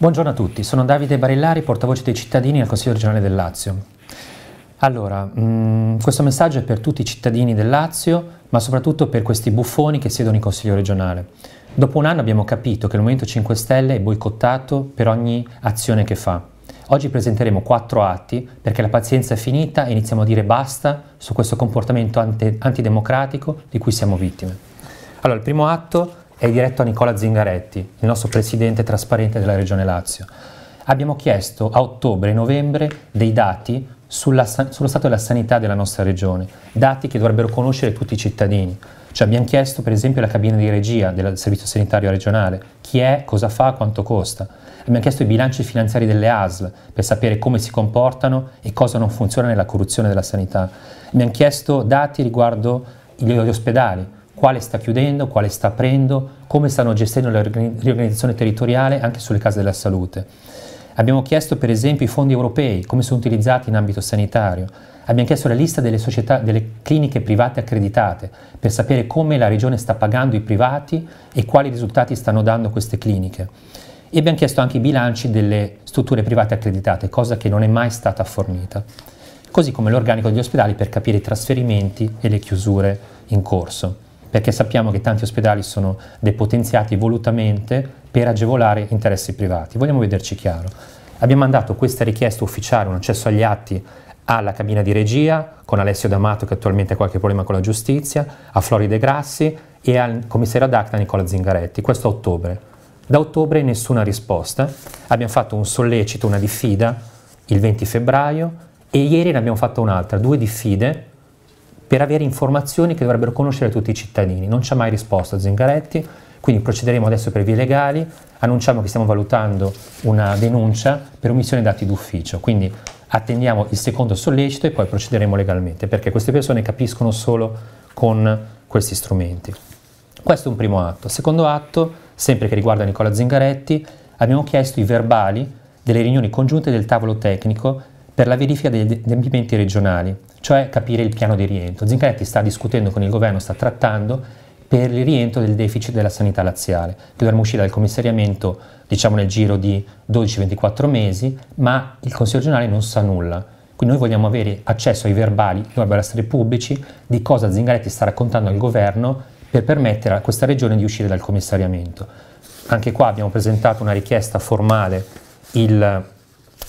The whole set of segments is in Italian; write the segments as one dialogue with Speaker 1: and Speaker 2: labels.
Speaker 1: Buongiorno a tutti, sono Davide Barillari, portavoce dei cittadini al Consiglio regionale del Lazio. Allora, mh, mm, questo messaggio è per tutti i cittadini del Lazio, ma soprattutto per questi buffoni che siedono in Consiglio regionale. Dopo un anno abbiamo capito che il Movimento 5 Stelle è boicottato per ogni azione che fa. Oggi presenteremo quattro atti perché la pazienza è finita e iniziamo a dire basta su questo comportamento ante- antidemocratico di cui siamo vittime. Allora, il primo atto è diretto a Nicola Zingaretti, il nostro presidente trasparente della Regione Lazio. Abbiamo chiesto a ottobre e novembre dei dati sulla, sullo stato della sanità della nostra regione, dati che dovrebbero conoscere tutti i cittadini, cioè abbiamo chiesto per esempio la cabina di regia del servizio sanitario regionale, chi è, cosa fa, quanto costa. Abbiamo chiesto i bilanci finanziari delle ASL per sapere come si comportano e cosa non funziona nella corruzione della sanità. Abbiamo chiesto dati riguardo gli ospedali, quale sta chiudendo, quale sta aprendo, come stanno gestendo la riorganizzazione territoriale anche sulle case della salute. Abbiamo chiesto per esempio i fondi europei, come sono utilizzati in ambito sanitario. Abbiamo chiesto la lista delle, società, delle cliniche private accreditate per sapere come la Regione sta pagando i privati e quali risultati stanno dando queste cliniche. E abbiamo chiesto anche i bilanci delle strutture private accreditate, cosa che non è mai stata fornita, così come l'organico degli ospedali per capire i trasferimenti e le chiusure in corso perché sappiamo che tanti ospedali sono depotenziati volutamente per agevolare interessi privati. Vogliamo vederci chiaro. Abbiamo mandato questa richiesta ufficiale, un accesso agli atti alla cabina di regia con Alessio D'Amato che attualmente ha qualche problema con la giustizia, a Floride Grassi e al commissario ad acta Nicola Zingaretti, questo a ottobre. Da ottobre nessuna risposta, abbiamo fatto un sollecito, una diffida il 20 febbraio e ieri ne abbiamo fatta un'altra, due diffide per avere informazioni che dovrebbero conoscere tutti i cittadini. Non ci ha mai risposto Zingaretti, quindi procederemo adesso per vie legali, annunciamo che stiamo valutando una denuncia per omissione dati d'ufficio, quindi attendiamo il secondo sollecito e poi procederemo legalmente, perché queste persone capiscono solo con questi strumenti. Questo è un primo atto. Secondo atto, sempre che riguarda Nicola Zingaretti, abbiamo chiesto i verbali delle riunioni congiunte del tavolo tecnico per la verifica degli adempimenti regionali, cioè capire il piano di rientro. Zingaretti sta discutendo con il governo, sta trattando per il rientro del deficit della sanità laziale, che dovremmo uscire dal commissariamento diciamo nel giro di 12-24 mesi, ma il Consiglio regionale non sa nulla. Quindi noi vogliamo avere accesso ai verbali, che dovrebbero essere pubblici, di cosa Zingaretti sta raccontando al governo per permettere a questa regione di uscire dal commissariamento. Anche qua abbiamo presentato una richiesta formale il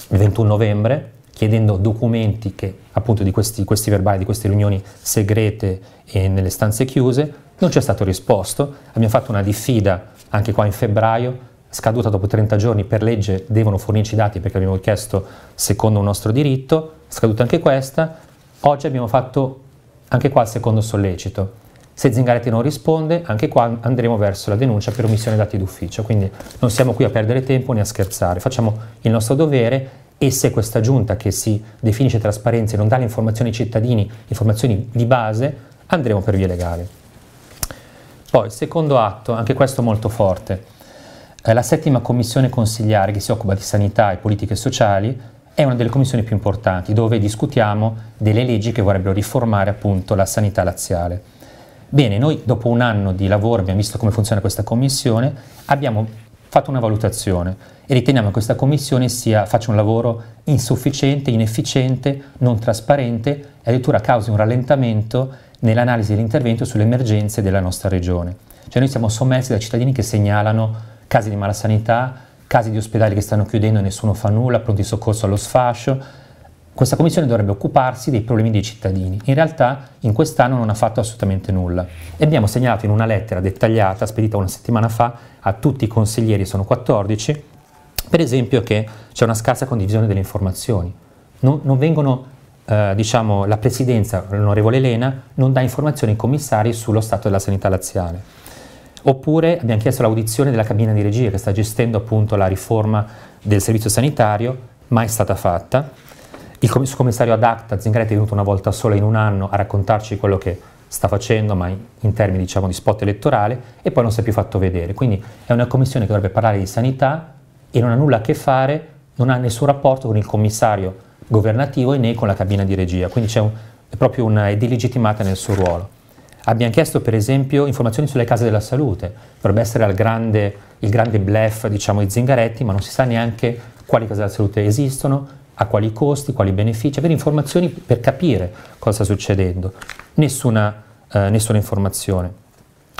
Speaker 1: 21 novembre chiedendo documenti che, appunto di questi, questi verbali, di queste riunioni segrete e nelle stanze chiuse, non ci è stato risposto. Abbiamo fatto una diffida anche qua in febbraio scaduta dopo 30 giorni per legge devono fornirci i dati perché abbiamo chiesto secondo un nostro diritto, scaduta anche questa, oggi abbiamo fatto anche qua il secondo sollecito. Se Zingaretti non risponde, anche qua andremo verso la denuncia per omissione dati d'ufficio, quindi non siamo qui a perdere tempo né a scherzare, facciamo il nostro dovere e se questa giunta che si definisce trasparenza e non dà le informazioni ai cittadini, informazioni di base, andremo per vie legali. Poi, secondo atto, anche questo molto forte, eh, la settima commissione consigliare che si occupa di sanità e politiche sociali è una delle commissioni più importanti dove discutiamo delle leggi che vorrebbero riformare appunto la sanità laziale. Bene, noi dopo un anno di lavoro abbiamo visto come funziona questa commissione, abbiamo fatto una valutazione e riteniamo che questa commissione sia, faccia un lavoro insufficiente, inefficiente, non trasparente e addirittura causi un rallentamento nell'analisi dell'intervento sulle emergenze della nostra regione. Cioè noi siamo sommersi da cittadini che segnalano casi di malasanità, casi di ospedali che stanno chiudendo e nessuno fa nulla, pronti soccorso allo sfascio. Questa commissione dovrebbe occuparsi dei problemi dei cittadini. In realtà in quest'anno non ha fatto assolutamente nulla e abbiamo segnalato in una lettera dettagliata, spedita una settimana fa, a tutti i consiglieri, sono 14, per esempio che c'è una scarsa condivisione delle informazioni. Non, non vengono, eh, diciamo, la Presidenza, l'onorevole Elena, non dà informazioni ai commissari sullo stato della sanità laziale. Oppure abbiamo chiesto l'audizione della cabina di regia che sta gestendo appunto la riforma del servizio sanitario, mai stata fatta. Il commissario ad acta Zingaretti è venuto una volta sola in un anno a raccontarci quello che sta facendo, ma in termini diciamo di spot elettorale, e poi non si è più fatto vedere. Quindi è una commissione che dovrebbe parlare di sanità e non ha nulla a che fare, non ha nessun rapporto con il commissario governativo e né con la cabina di regia. Quindi un, è proprio una, è delegittimata nel suo ruolo. Abbiamo chiesto per esempio informazioni sulle case della salute, dovrebbe essere grande, il grande blef diciamo, di Zingaretti, ma non si sa neanche quali case della salute esistono, a quali costi, quali benefici, avere informazioni per capire cosa sta succedendo. Nessuna, eh, nessuna informazione.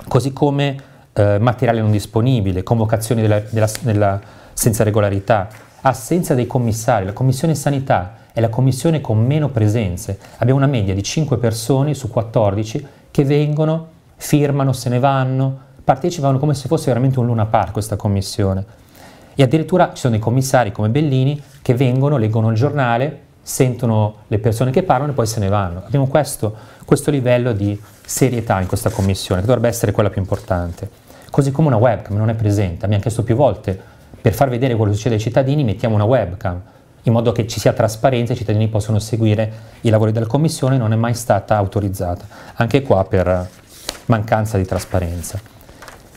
Speaker 1: Così come eh, materiale non disponibile, convocazioni della, della, della, senza regolarità, assenza dei commissari, la Commissione Sanità è la commissione con meno presenze. Abbiamo una media di 5 persone su 14 che vengono, firmano, se ne vanno, partecipano come se fosse veramente un Luna par questa commissione. E addirittura ci sono dei commissari come Bellini che vengono, leggono il giornale, sentono le persone che parlano e poi se ne vanno. Abbiamo questo, questo livello di serietà in questa commissione, che dovrebbe essere quella più importante. Così come una webcam non è presente, abbiamo chiesto più volte, per far vedere quello che succede ai cittadini mettiamo una webcam in modo che ci sia trasparenza e i cittadini possano seguire i lavori della Commissione, non è mai stata autorizzata, anche qua per mancanza di trasparenza.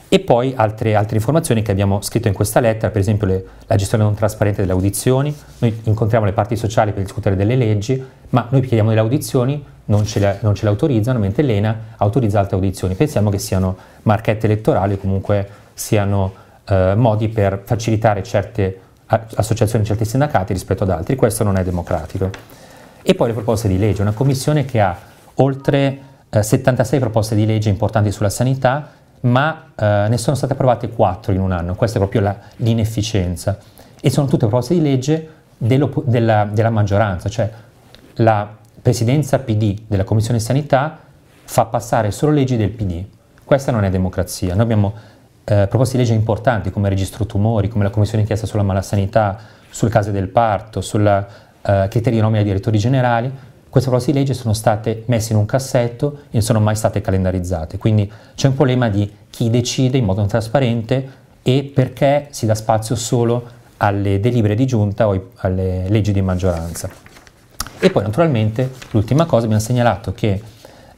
Speaker 1: E poi altre, altre informazioni che abbiamo scritto in questa lettera, per esempio le, la gestione non trasparente delle audizioni, noi incontriamo le parti sociali per discutere delle leggi, ma noi chiediamo delle audizioni, non ce le, non ce le autorizzano, mentre l'ENA autorizza altre audizioni. Pensiamo che siano marchette elettorali o comunque siano eh, modi per facilitare certe audizioni associazioni, di certi sindacati rispetto ad altri, questo non è democratico. E poi le proposte di legge, una commissione che ha oltre eh, 76 proposte di legge importanti sulla sanità, ma eh, ne sono state approvate 4 in un anno, questa è proprio la, l'inefficienza. E sono tutte proposte di legge della, della maggioranza, cioè la presidenza PD della Commissione Sanità fa passare solo leggi del PD. Questa non è democrazia. Noi abbiamo eh, proposte di legge importanti come il registro tumori, come la commissione d'inchiesta sulla malasanità, sul caso del parto, sul eh, criterio di nomina dei direttori generali, queste proposte di legge sono state messe in un cassetto e non sono mai state calendarizzate. Quindi c'è un problema di chi decide in modo non trasparente e perché si dà spazio solo alle delibere di giunta o alle leggi di maggioranza. E poi naturalmente l'ultima cosa, abbiamo segnalato che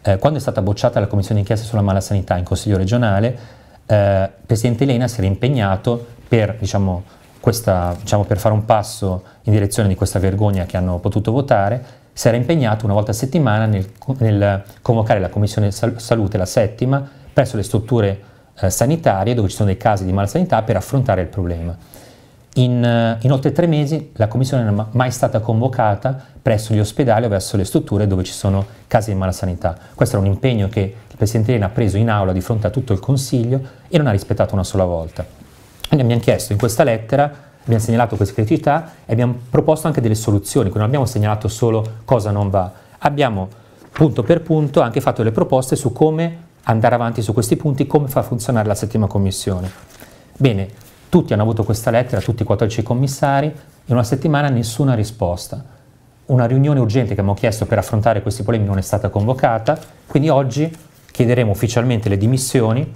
Speaker 1: eh, quando è stata bocciata la commissione d'inchiesta sulla mala sanità in Consiglio regionale, eh, Presidente Lena si era impegnato per, diciamo, questa, diciamo, per fare un passo in direzione di questa vergogna che hanno potuto votare, si era impegnato una volta a settimana nel, nel convocare la Commissione sal- Salute, la settima, presso le strutture eh, sanitarie dove ci sono dei casi di malsanità per affrontare il problema. In, eh, in, oltre tre mesi la commissione non è mai stata convocata presso gli ospedali o verso le strutture dove ci sono casi di malasanità. Questo era un impegno che il Presidente Lena ha preso in aula di fronte a tutto il Consiglio e non ha rispettato una sola volta. Quindi abbiamo chiesto in questa lettera, abbiamo segnalato queste criticità e abbiamo proposto anche delle soluzioni, quindi non abbiamo segnalato solo cosa non va, abbiamo punto per punto anche fatto delle proposte su come andare avanti su questi punti, come fa funzionare la settima commissione. Bene, tutti hanno avuto questa lettera, tutti i 14 commissari, in una settimana nessuna risposta. Una riunione urgente che abbiamo chiesto per affrontare questi problemi non è stata convocata, quindi oggi chiederemo ufficialmente le dimissioni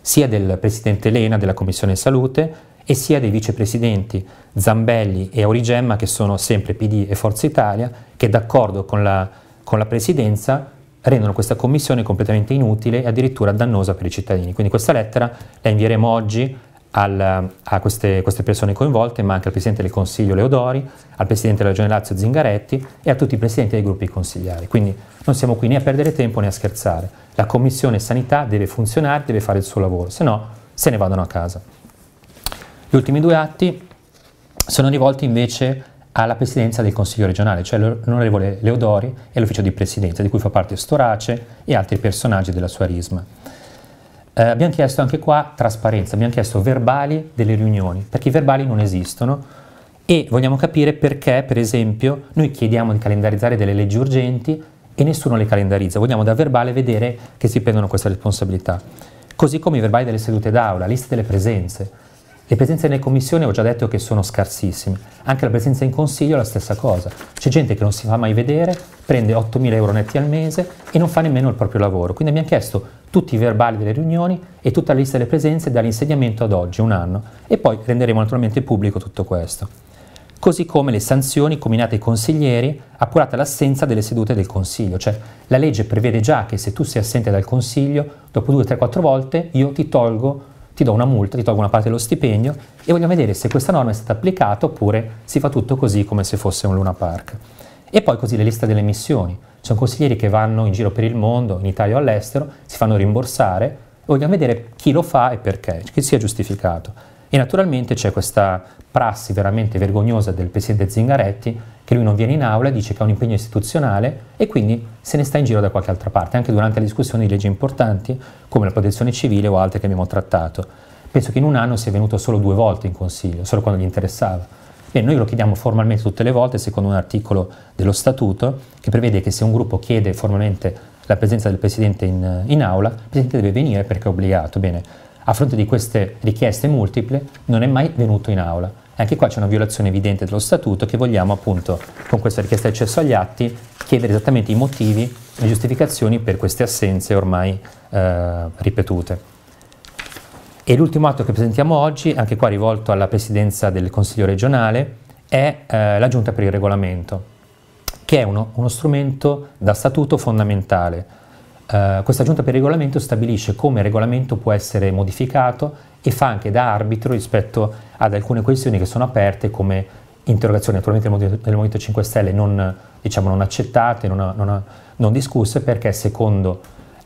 Speaker 1: sia del Presidente Lena della Commissione Salute e sia dei vicepresidenti Zambelli e Aurigemma, che sono sempre PD e Forza Italia, che d'accordo con la, con la Presidenza rendono questa commissione completamente inutile e addirittura dannosa per i cittadini. Quindi questa lettera la invieremo oggi al, a queste, queste, persone coinvolte, ma anche al Presidente del Consiglio Leodori, al Presidente della Regione Lazio Zingaretti e a tutti i Presidenti dei gruppi consigliari. Quindi non siamo qui né a perdere tempo né a scherzare. La Commissione Sanità deve funzionare, deve fare il suo lavoro, se no se ne vadano a casa. Gli ultimi due atti sono rivolti invece alla Presidenza del Consiglio regionale, cioè l'onorevole Leodori e l'ufficio di Presidenza, di cui fa parte Storace e altri personaggi della sua risma. Eh, abbiamo chiesto anche qua trasparenza, abbiamo chiesto verbali delle riunioni, perché i verbali non esistono e vogliamo capire perché, per esempio, noi chiediamo di calendarizzare delle leggi urgenti e nessuno le calendarizza. Vogliamo da verbale vedere che si prendono queste responsabilità. Così come i verbali delle sedute d'aula, liste delle presenze. Le presenze nelle commissioni ho già detto che sono scarsissime, anche la presenza in consiglio è la stessa cosa. C'è gente che non si fa mai vedere, prende 8.000 euro netti al mese e non fa nemmeno il proprio lavoro. Quindi abbiamo chiesto tutti i verbali delle riunioni e tutta la lista delle presenze dall'insediamento ad oggi, un anno, e poi renderemo naturalmente pubblico tutto questo. Così come le sanzioni combinate ai consiglieri appurata l'assenza delle sedute del Consiglio, cioè la legge prevede già che se tu sei assente dal Consiglio, dopo due, tre, quattro volte io ti tolgo, ti do una multa, ti tolgo una parte dello stipendio e voglio vedere se questa norma è stata applicata oppure si fa tutto così come se fosse un Luna Park. E poi così le liste delle missioni sono consiglieri che vanno in giro per il mondo, in Italia o all'estero, si fanno rimborsare, vogliamo vedere chi lo fa e perché, che sia giustificato. E naturalmente c'è questa prassi veramente vergognosa del presidente Zingaretti che lui non viene in aula, dice che ha un impegno istituzionale e quindi se ne sta in giro da qualche altra parte, anche durante le discussioni di leggi importanti come la protezione civile o altre che abbiamo trattato. Penso che in un anno sia venuto solo due volte in consiglio, solo quando gli interessava. Bene, noi lo chiediamo formalmente tutte le volte, secondo un articolo dello Statuto, che prevede che se un gruppo chiede formalmente la presenza del Presidente in, in aula, il Presidente deve venire perché è obbligato. Bene, a fronte di queste richieste multiple non è mai venuto in aula. E anche qua c'è una violazione evidente dello Statuto che vogliamo appunto con questa richiesta di accesso agli atti chiedere esattamente i motivi, e le giustificazioni per queste assenze ormai eh, ripetute. E l'ultimo atto che presentiamo oggi, anche qua rivolto alla presidenza del Consiglio regionale, è eh, la Giunta per il Regolamento, che è uno, uno strumento da statuto fondamentale. Eh, questa Giunta per il Regolamento stabilisce come il regolamento può essere modificato e fa anche da arbitro rispetto ad alcune questioni che sono aperte come interrogazioni naturalmente del Movimento 5 Stelle non, diciamo, non accettate, non, non, non discusse perché secondo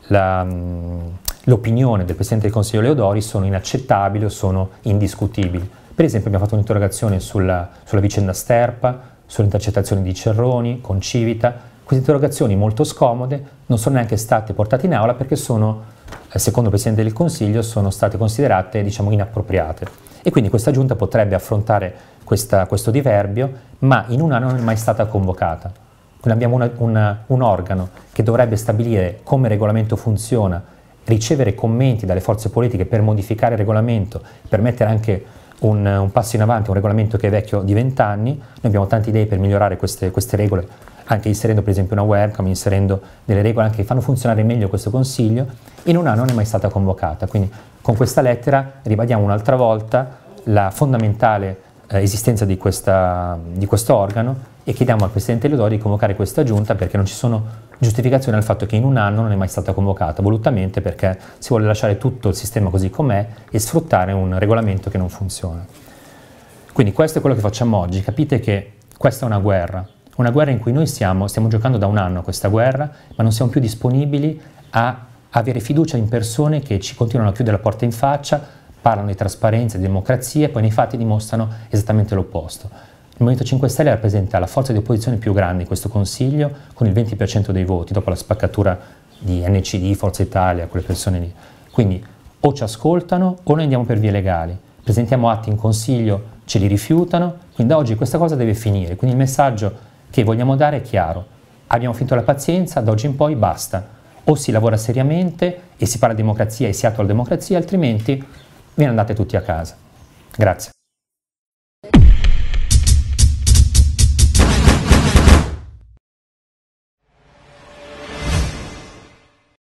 Speaker 1: la... Mh, mm, l'opinione del Presidente del Consiglio Leodori sono inaccettabili o sono indiscutibili. Per esempio abbiamo fatto un'interrogazione sulla, sulla vicenda Sterpa, sulle intercettazioni di Cerroni, con Civita. Queste interrogazioni molto scomode non sono neanche state portate in aula perché sono, eh, secondo il Presidente del Consiglio, sono state considerate diciamo, inappropriate. E quindi questa giunta potrebbe affrontare questa, questo diverbio, ma in un anno non è mai stata convocata. Quindi abbiamo una, una, un organo che dovrebbe stabilire come il regolamento funziona ricevere commenti dalle forze politiche per modificare il regolamento, per mettere anche un, un passo in avanti, un regolamento che è vecchio di vent'anni, noi abbiamo tante idee per migliorare queste, queste regole, anche inserendo per esempio una webcam, inserendo delle regole anche che fanno funzionare meglio questo consiglio in un anno non è mai stata convocata. Quindi con questa lettera ribadiamo un'altra volta la fondamentale eh, esistenza di, questa, di questo organo e chiediamo al Presidente Leodori di convocare questa giunta perché non ci sono giustificazione al fatto che in un anno non è mai stata convocata volutamente perché si vuole lasciare tutto il sistema così com'è e sfruttare un regolamento che non funziona. Quindi questo è quello che facciamo oggi, capite che questa è una guerra, una guerra in cui noi siamo, stiamo giocando da un anno questa guerra, ma non siamo più disponibili a avere fiducia in persone che ci continuano a chiudere la porta in faccia, parlano di trasparenza, di democrazia e poi nei fatti dimostrano esattamente l'opposto. Il Movimento 5 Stelle rappresenta la forza di opposizione più grande in questo Consiglio, con il 20% dei voti, dopo la spaccatura di NCD, Forza Italia, quelle persone lì. Quindi o ci ascoltano o noi andiamo per vie legali. Presentiamo atti in Consiglio, ce li rifiutano, quindi da oggi questa cosa deve finire. Quindi il messaggio che vogliamo dare è chiaro. Abbiamo finito la pazienza, da oggi in poi basta. O si lavora seriamente e si parla di democrazia e si attua la democrazia, altrimenti ve ne andate tutti a casa. Grazie.